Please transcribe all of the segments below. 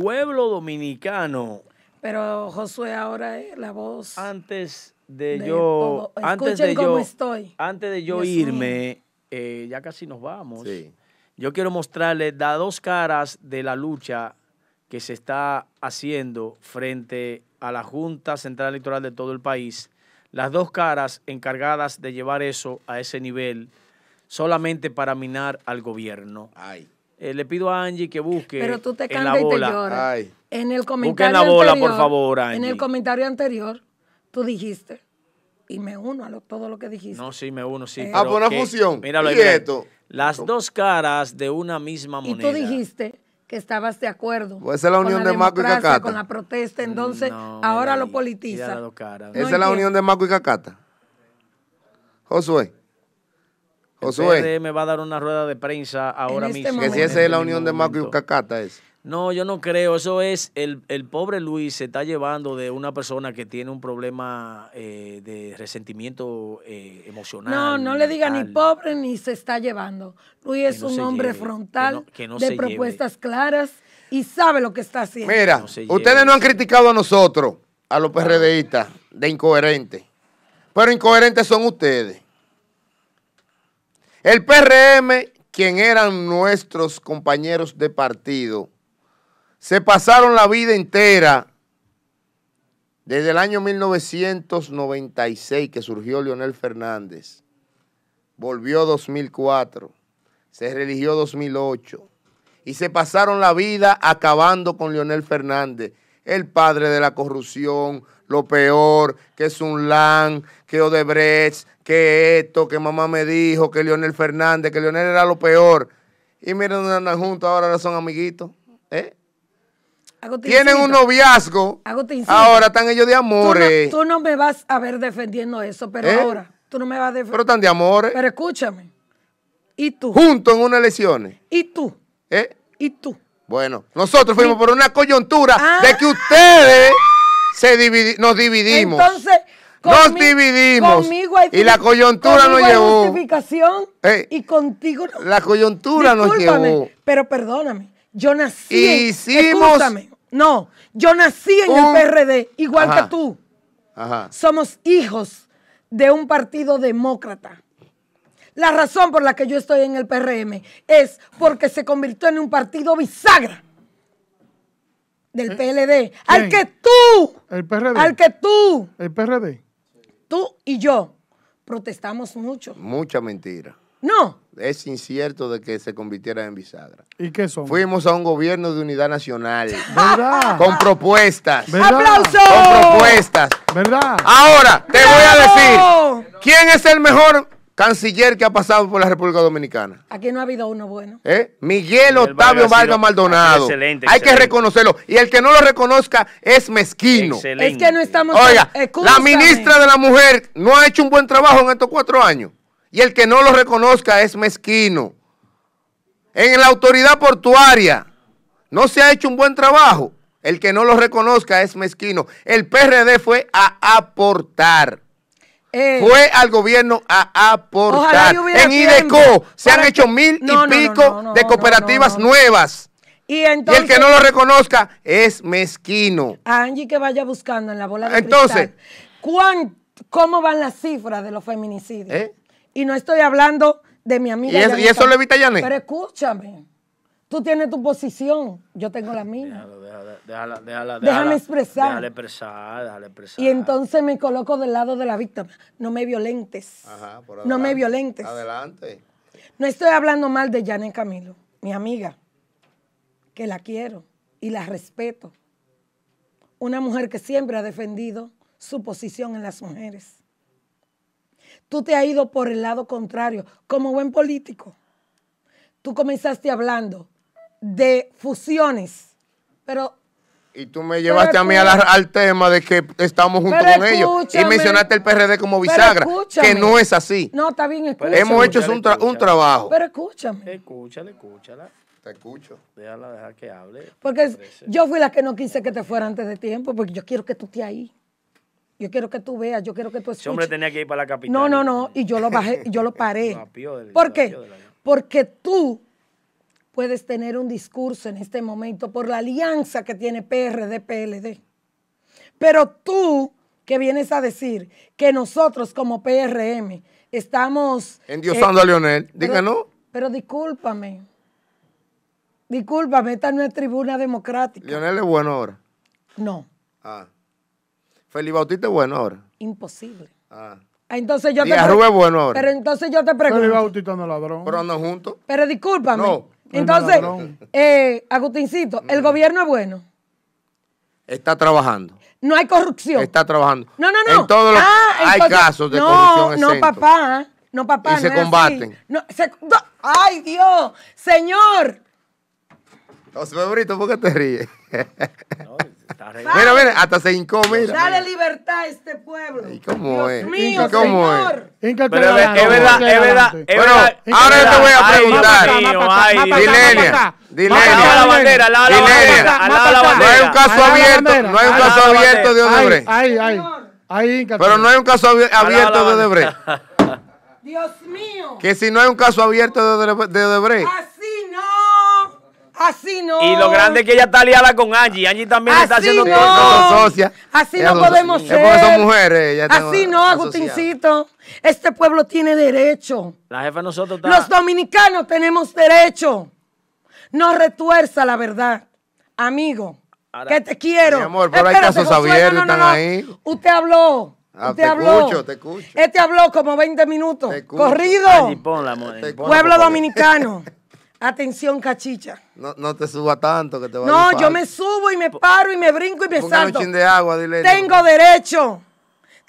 Pueblo dominicano. Pero Josué ahora es eh, la voz. Antes de, yo, antes de yo, estoy. antes de yo irme, eh, ya casi nos vamos. Sí. Yo quiero mostrarles las dos caras de la lucha que se está haciendo frente a la Junta Central Electoral de todo el país. Las dos caras encargadas de llevar eso a ese nivel solamente para minar al gobierno. Ay. Eh, le pido a Angie que busque. Pero tú te en la te lloras. En el comentario la bola, anterior, por favor, En el comentario anterior, tú dijiste, y me uno a todo lo que dijiste. No, sí, me uno, sí. Eh, ah, por una fusión. Míralo Las dos caras de una misma moneda. Y tú dijiste que estabas de acuerdo. Pues esa es la unión de Maco y Cacata. Con la protesta, mm, entonces ahora lo politiza. esa es la unión de Maco y Cacata. Josué. PRD me va a dar una rueda de prensa ahora este mismo. Que si esa este es la unión de Macri y es. No, yo no creo. Eso es, el, pobre Luis se está llevando de una persona que tiene un problema eh, de resentimiento eh, emocional. No, no le diga ni pobre ni se está llevando. Luis es un hombre frontal, de propuestas claras y sabe lo que está haciendo. Mira, ustedes no han criticado a nosotros, a los PRDistas, de incoherente Pero incoherentes son ustedes. El PRM, quien eran nuestros compañeros de partido, se pasaron la vida entera, desde el año 1996 que surgió Leonel Fernández, volvió 2004, se religió 2008, y se pasaron la vida acabando con Leonel Fernández el padre de la corrupción, lo peor, que es un lan, que Odebrecht, que esto, que mamá me dijo, que Leonel Fernández, que Leonel era lo peor. Y miren andan juntos, ahora son amiguitos. ¿eh? Tienen un noviazgo. Ahora están ellos de amores. Tú no, me vas a ver defendiendo eso, pero ¿Eh? ahora tú no me vas a defender. Pero están de amores. Pero escúchame. ¿Y tú? Juntos en unas elecciones. ¿Y tú? ¿Eh? ¿Y tú? Bueno, nosotros fuimos por una coyuntura ah. de que ustedes se nos dividimos. Entonces, nos dividimos. Conmigo y la coyuntura nos llevó. Justificación eh. y contigo no. La coyuntura nos llevó. Pero perdóname, yo nací. no, yo nací en el PRD, igual que tú. Ajá. Somos hijos de un partido demócrata. La razón por la que yo estoy en el PRM es porque se convirtió en un partido bisagra del ¿Eh? PLD. Al que tú. El PRD. Al que tú. El PRD. Tú y yo protestamos mucho. Mucha mentira. No. Es incierto de que se convirtiera en bisagra. ¿Y qué son? Fuimos a un gobierno de unidad nacional. ¿Verdad? Con propuestas. ¿Verdad? ¡Aplausos! Con propuestas. ¿Verdad? Ahora, te voy a decir, ¿quién es el mejor canciller que ha pasado por la República Dominicana. Aquí no ha habido uno bueno. ¿Eh? Miguel Octavio Vargas Maldonado. Hay que reconocerlo. Y el que no lo reconozca es mezquino. Es que no estamos... Oiga, la ministra de la Mujer no ha hecho un buen trabajo en estos cuatro años. Y el que no lo reconozca es mezquino. En la autoridad portuaria no se ha hecho un buen trabajo. El que no lo reconozca es mezquino. El PRD fue a aportar eh, fue al gobierno a aportar. En IDECO se han hecho mil y pico de cooperativas nuevas. Y, el que no lo reconozca es mezquino. Angie que vaya buscando en la bola de Entonces, ¿cómo van las cifras de los feminicidios? ¿Eh? Y no estoy hablando de mi amiga. ¿Y, eso lo evita Yané? Pero escúchame. Tú tienes tu posición, yo tengo la mía. Déjala, déjame expresar. Déjale expresar, déjale expresar. Y entonces me coloco del lado de la víctima. No me violentes. Ajá, No me violentes. Adelante. No estoy hablando mal de Janet Camilo, mi amiga, que la quiero y la respeto. Una mujer que siempre ha defendido su posición en las mujeres. Tú te has ido por el lado contrario, como buen político. Tú comenzaste hablando de fusiones. Pero y tú me llevaste a mí al tema de que estamos junto con ellos. Y mencionaste el PRD como bisagra, que no es así. No, está bien, Hemos hecho un, trabajo. Pero escúchame. Escúchala, escúchala. Te escucho. Déjala dejar que hable. Porque yo fui la que no quise que te fuera antes de tiempo, porque yo quiero que tú estés ahí. Yo quiero que tú veas, yo quiero que tú escuches. Ese hombre tenía que ir para la capital. No, no, no. Y yo lo bajé, yo lo paré. ¿Por qué? Porque tú puedes tener un discurso en este momento por la alianza que tiene PRD, PLD. Pero tú que vienes a decir que nosotros como PRM estamos... Endiosando eh, a Leonel, díganos. Pero, discúlpame, discúlpame, esta no es tribuna democrática. Leonel es bueno ahora. No. Ah. Felipe Bautista es bueno ahora. Imposible. Ah. ah entonces yo bueno Pero entonces yo te pregunto. Felipe Bautista no es ladrón. Pero andan juntos. Pero discúlpame. No, entonces, eh, Agustincito, el gobierno es bueno. Está trabajando. No hay corrupción. Está trabajando. No, no, no. Ah, hay casos de corrupción. No, no, papá. No, papá. Y se combaten. ay, Dios. Señor. José Bebrito, ¿por qué te ríes? Mira, mira, hasta se hincó, mira. Dale libertad a este pueblo. ¿Y cómo es? Mío, cómo señor. es? es verdad, es verdad, Bueno, ahora te voy a preguntar. Dilenia. Dilenia. la bandera, la bandera. No hay un caso abierto, no hay un caso abierto de Odebrecht. Ay, ay, ay. Pero no hay un caso abierto de Odebrecht. Dios mío. Que si no hay un caso abierto de Odebrecht. Así no. Y lo grande es que ella está liada con Angie. Angie también está haciendo no. todo. Socia. Así no podemos ser. Es son mujeres. Así no, Agustincito. Este pueblo tiene derecho. La jefa nosotros está... Los dominicanos tenemos derecho. No retuerza la verdad. Amigo, que te quiero. Mi amor, por ahí casos están ahí. Usted habló. Ah, te, Escucho, te escucho. Este habló como 20 minutos. corrido. Pueblo dominicano. Atención, cachicha. No, te suba tanto que te va no, a No, yo me subo y me paro y me brinco y me de agua, Tengo derecho.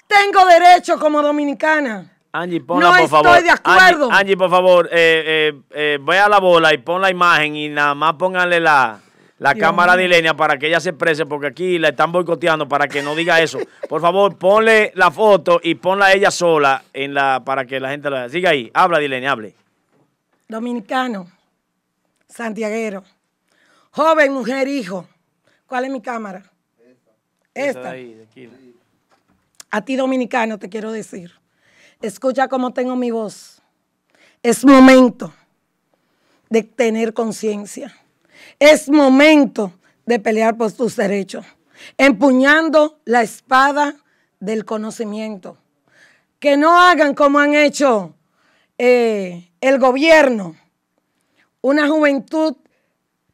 Tengo derecho como dominicana. Angie, ponla, por favor. No estoy de acuerdo. Angie, por favor, eh, eh, eh ve a la bola y pon la imagen y nada más pónganle la, la cámara a de para que ella se exprese, porque aquí la están boicoteando para que no diga eso. por favor, ponle la foto y ponla ella sola en la, para que la gente la vea. Siga ahí. Habla, Dilenia, hable. Dominicano santiaguero, joven, mujer, hijo. ¿Cuál es mi cámara? Esta. A ti dominicano te quiero decir, escucha cómo tengo mi voz. Es momento de tener conciencia. Es momento de pelear por tus derechos, empuñando la espada del conocimiento. Que no hagan como han hecho eh, el gobierno una juventud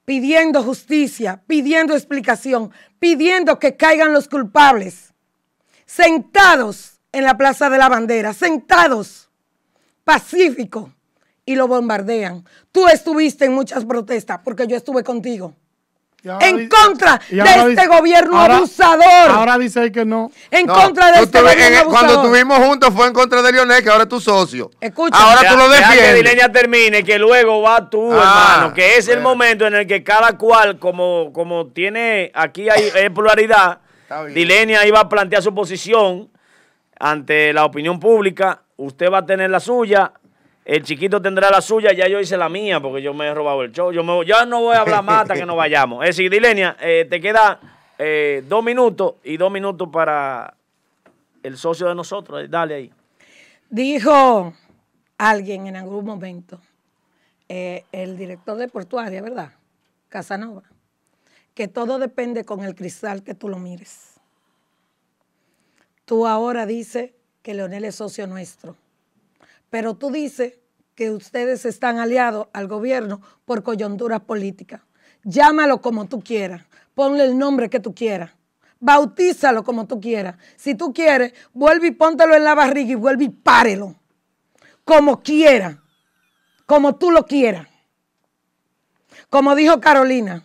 pidiendo justicia, pidiendo explicación, pidiendo que caigan los culpables, sentados en la Plaza de la Bandera, sentados, pacífico, y lo bombardean. Tú estuviste en muchas protestas porque yo estuve contigo en contra de este gobierno abusador. Ahora dice que no. En contra de este gobierno abusador. Cuando estuvimos juntos fue en contra de Lionel, que ahora es tu socio. Escucha. Ahora tú lo defiendes. que Dileña termine, que luego va tú, ah. hermano. Que es el eh. momento en el que cada cual, como, como tiene aquí hay pluralidad, Dilenia iba a plantear su posición ante la opinión pública. Usted va a tener la suya el chiquito tendrá la suya, ya yo hice la mía porque yo me he robado el show. Yo, me, no voy a hablar más hasta que nos vayamos. Es eh, decir, Dilenia, eh, te queda eh, dos minutos y dos minutos para el socio de nosotros. Dale ahí. Dijo alguien en algún momento, el director de Portuaria, ¿verdad? Casanova, que todo depende con el cristal que tú lo mires. Tú ahora dices que Leonel es socio nuestro pero tú dices que ustedes están aliados al gobierno por coyunturas políticas. Llámalo como tú quieras, ponle el nombre que tú quieras, bautízalo como tú quieras. Si tú quieres, vuelve y póntelo en la barriga y vuelve y párelo. Como quiera, como tú lo quieras. Como dijo Carolina,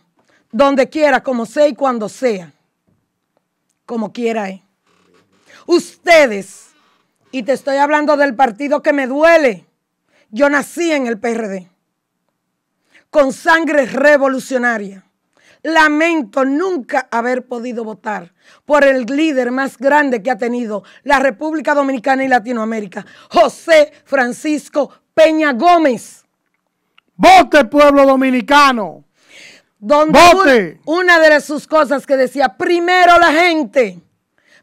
donde quiera, como sea y cuando sea. Como quiera Ustedes y te estoy hablando del partido que me duele. Yo nací en el PRD, con sangre revolucionaria. Lamento nunca haber podido votar por el líder más grande que ha tenido la República Dominicana y Latinoamérica, José Francisco Peña Gómez. Vote, pueblo dominicano. Donde Vote. una de sus cosas que decía, primero la gente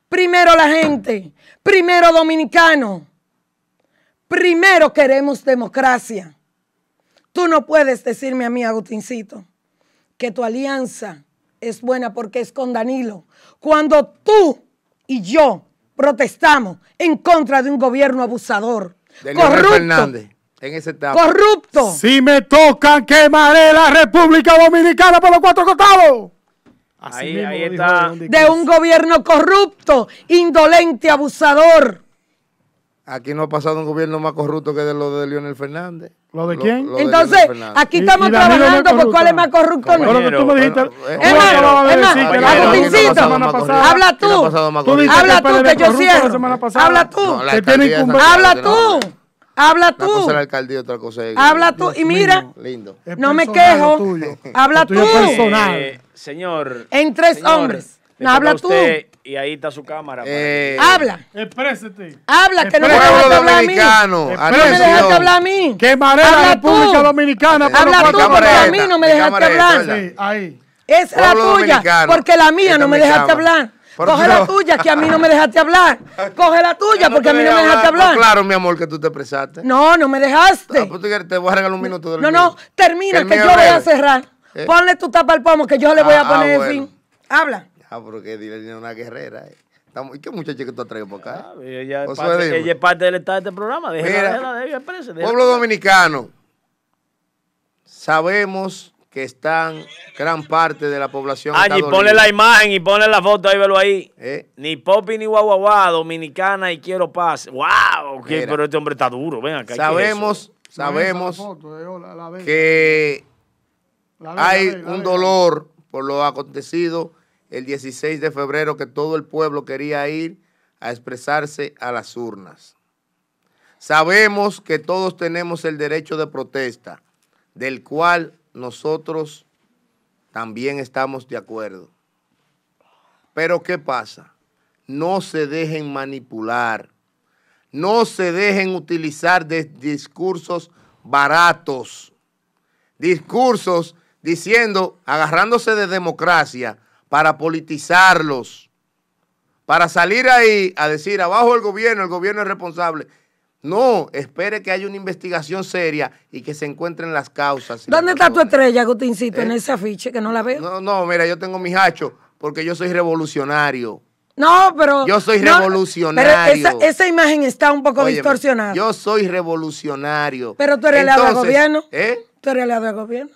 Primero la gente, primero dominicano, primero queremos democracia. Tú no puedes decirme a mí, Agustincito, que tu alianza es buena porque es con Danilo. Cuando tú y yo protestamos en contra de un gobierno abusador, corrupto, en ese corrupto. Si me tocan, quemaré la República Dominicana por los cuatro costados ahí, está. De un gobierno corrupto, indolente, abusador. Aquí no ha pasado un gobierno más corrupto que de lo de Leonel Fernández. ¿Lo de quién? Entonces, aquí estamos trabajando por cuál es más corrupto el mundo. Bueno, tú me dijiste. habla tú. Habla tú, que yo Habla tú. Habla tú. Habla tú. Habla tú. Y mira, no me quejo. Habla tú. Eh, Señor. En tres hombres. No, habla tú. y ahí está su cámara. Eh, habla. Exprésete. Habla, que no me dejaste hablar a mí. No me dejaste hablar a mí. Que marea la República Dominicana. Habla tú, porque a mí no me dejaste hablar. ahí. Es la tuya, porque la mía este no me dejaste hablar. Coge la tuya, que a mí no me dejaste hablar. Coge la tuya, porque a mí no me dejaste hablar. claro, mi amor, que tú te expresaste. No, no me dejaste. Ah, pues te voy a regalar un minuto. No, no, termina, que yo voy a cerrar. Eh, ponle tu tapa al pomo que yo le voy a ah, poner ah, fin. Habla. Ah, pero que es una guerrera. Eh. ¿Y qué muchacho que tú traes por acá? Ah, pues ella, es parte, del estado de este programa. Pueblo dominicano, sabemos que están gran parte de la población. Ah, y ponle la imagen y ponle la foto, ahí velo ahí. Eh. Ni Popi ni Guaguaguá, dominicana y quiero paz. ¡Wow! pero este hombre está duro, Venga. acá. Sabemos, sabemos que hay un dolor por lo acontecido el 16 de febrero que todo el pueblo quería ir a expresarse a las urnas. Sabemos que todos tenemos el derecho de protesta, del cual nosotros también estamos de acuerdo. Pero ¿qué pasa? No se dejen manipular, no se dejen utilizar de discursos baratos, discursos diciendo, agarrándose de democracia para politizarlos, para salir ahí a decir abajo el gobierno, el gobierno es responsable. No, espere que haya una investigación seria y que se encuentren las causas. ¿Dónde está tu estrella, Gutincito, en eh, ese afiche que no la veo? No, no, mira, yo tengo mis hachos porque yo soy revolucionario. No, pero. Yo soy revolucionario. esa, imagen está un poco distorsionada. Yo soy revolucionario. Pero tú eres aliado al gobierno. ¿Eh? Tú eres aliado del gobierno.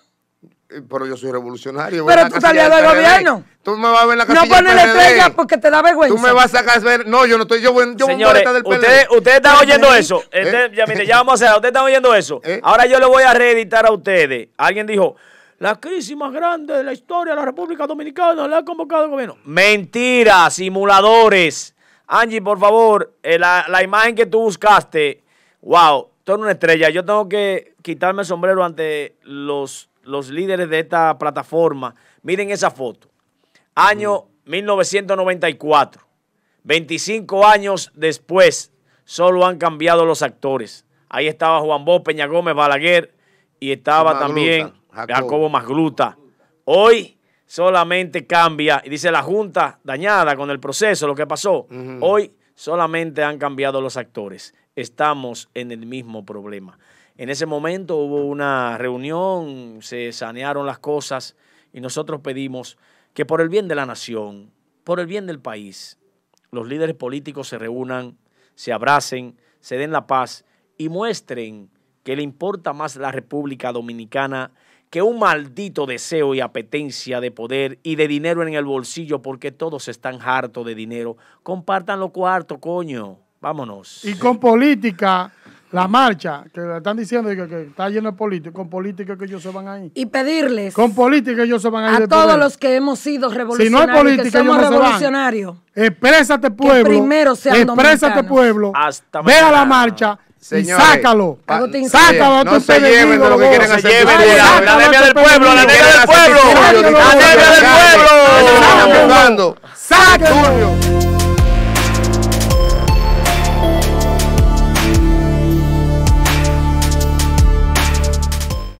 Eh, pero yo soy revolucionario. Pero tú salías del gobierno. Tú me vas a ver la casilla No pones la estrella porque te da vergüenza. Tú me vas a sacar. No, yo no estoy. Yo, voy, yo Señores, a del Ustedes, están oyendo eso. ¿Eh? Este, ya, mire, ya vamos a hacer. Ustedes están oyendo eso. ¿Eh? Ahora yo lo voy a reeditar a ustedes. Alguien dijo. La crisis más grande de la historia de la República Dominicana la ha convocado el gobierno. Mentira, simuladores. Angie, por favor, la, la imagen que tú buscaste, wow, tú eres una estrella. Yo tengo que quitarme el sombrero ante los los líderes de esta plataforma. Miren esa foto. Año 1994. Mm. 25 años después, solo han cambiado los actores. Ahí estaba Juan Bó, Peña Gómez, Balaguer y estaba también Jacobo Magluta. Hoy solamente cambia, y dice la Junta dañada con el proceso, lo que pasó. Hoy solamente han cambiado los actores. Estamos en el mismo problema. En ese momento hubo una reunión, se sanearon las cosas y nosotros pedimos que por el bien de la nación, por el bien del país, los líderes políticos se reúnan, se abracen, se den la paz y muestren que le importa más la República Dominicana que un maldito deseo y apetencia de poder y de dinero en el bolsillo porque todos están hartos de dinero. Compartan lo cuarto, coño. Vámonos. Y con política la marcha, que le están diciendo que, está lleno de políticos, con políticos que ellos se van ahí. Y pedirles. Con políticos ellos se van ahí. A todos los que hemos sido revolucionarios. Si no hay política, que somos no revolucionarios. Se van. Exprésate, pueblo. Que primero sean Exprésate, pueblo. Hasta Ve a la marcha. y sácalo. sácalo. No se lleven lo que quieren hacer. la anemia del pueblo, la anemia del pueblo. La anemia del pueblo. Sácalo.